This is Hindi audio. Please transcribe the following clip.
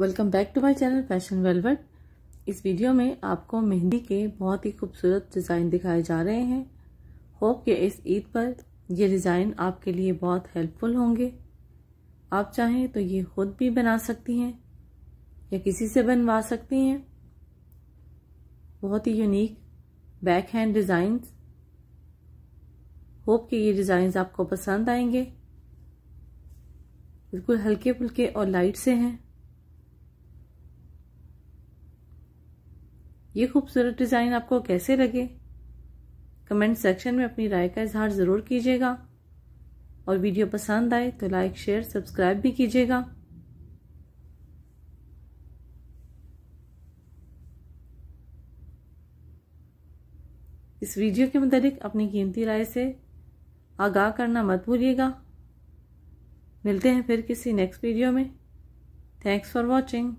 welcome back to my channel fashion velvet इस वीडियो में आपको मेहंदी के बहुत ही खूबसूरत डिज़ाइन दिखाए जा रहे हैं होप कि इस ईद पर ये डिज़ाइन आपके लिए बहुत हेल्पफुल होंगे आप चाहें तो ये खुद भी बना सकती हैं या किसी से बनवा सकती हैं बहुत ही unique back hand design hope कि ये डिज़ाइन आपको पसंद आएंगे बिल्कुल हल्के फुल्के और लाइट से हैं ये खूबसूरत डिज़ाइन आपको कैसे लगे कमेंट सेक्शन में अपनी राय का इजहार ज़रूर कीजिएगा और वीडियो पसंद आए तो लाइक शेयर सब्सक्राइब भी कीजिएगा इस वीडियो के मुताबिक अपनी कीमती राय से आगाह करना मत भूलिएगा मिलते हैं फिर किसी नेक्स्ट वीडियो में थैंक्स फॉर वॉचिंग